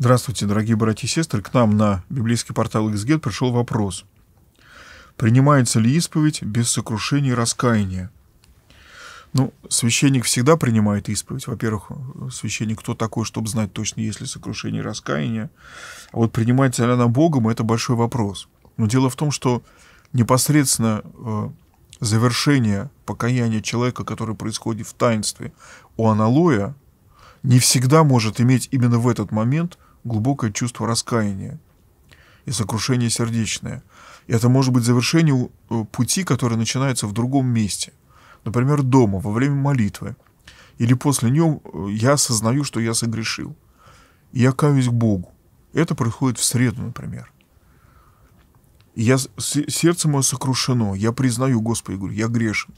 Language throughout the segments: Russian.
Здравствуйте, дорогие братья и сестры. К нам на библейский портал XGET пришел вопрос. Принимается ли исповедь без сокрушения и раскаяния? Ну, священник всегда принимает исповедь. Во-первых, священник кто такой, чтобы знать точно, есть ли сокрушение и раскаяние. А вот принимается ли она Богом, это большой вопрос. Но дело в том, что непосредственно э, завершение покаяния человека, которое происходит в таинстве у аналоя, не всегда может иметь именно в этот момент – глубокое чувство раскаяния и сокрушение сердечное. И это может быть завершение э, пути, который начинается в другом месте. Например, дома, во время молитвы. Или после нее э, я осознаю, что я согрешил. И я каюсь к Богу. Это происходит в среду, например. И я, сердце мое сокрушено. Я признаю, Господи, говорю, я грешен.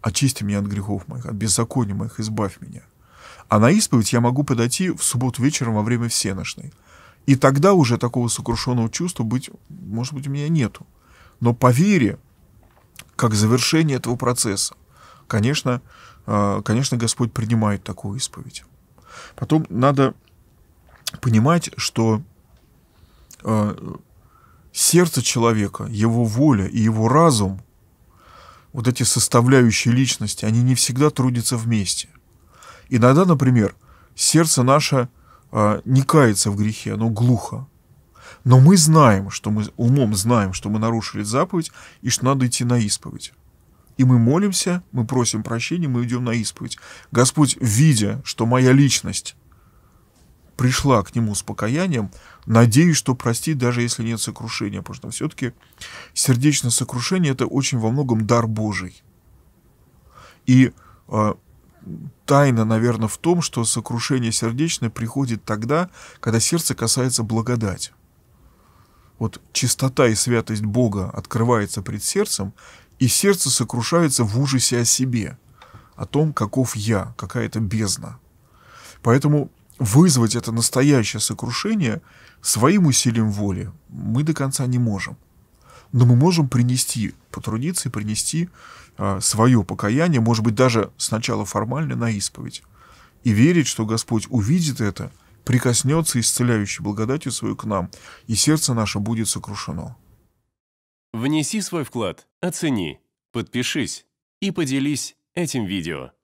Очисти меня от грехов моих, от беззакония моих, избавь меня. А на исповедь я могу подойти в субботу вечером во время всеношной. И тогда уже такого сокрушенного чувства быть, может быть, у меня нету. Но по вере, как завершение этого процесса, конечно, э, конечно, Господь принимает такую исповедь. Потом надо понимать, что э, сердце человека, его воля и его разум, вот эти составляющие личности, они не всегда трудятся вместе. Иногда, например, сердце наше а, не кается в грехе, оно глухо. Но мы знаем, что мы умом знаем, что мы нарушили заповедь и что надо идти на исповедь. И мы молимся, мы просим прощения, мы идем на исповедь. Господь, видя, что моя личность пришла к нему с покаянием, надеюсь, что простит, даже если нет сокрушения, потому что все-таки сердечное сокрушение – это очень во многом дар Божий. И а, тайна, наверное, в том, что сокрушение сердечное приходит тогда, когда сердце касается благодати. Вот чистота и святость Бога открывается пред сердцем, и сердце сокрушается в ужасе о себе, о том, каков я, какая это бездна. Поэтому вызвать это настоящее сокрушение своим усилием воли мы до конца не можем – но мы можем принести, потрудиться и принести а, свое покаяние, может быть, даже сначала формально на исповедь. И верить, что Господь увидит это, прикоснется исцеляющей благодатью свою к нам, и сердце наше будет сокрушено. Внеси свой вклад, оцени, подпишись и поделись этим видео.